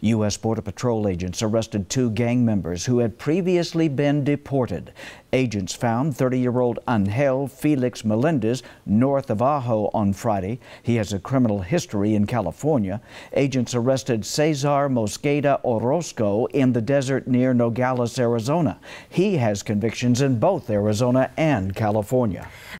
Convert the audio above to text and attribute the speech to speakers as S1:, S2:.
S1: U.S. Border Patrol agents arrested two gang members who had previously been deported. Agents found 30 year old Angel Felix Melendez north of Ajo on Friday. He has a criminal history in California. Agents arrested Cesar Mosqueda Orozco in the desert near Nogales, Arizona. He has convictions in both Arizona and California.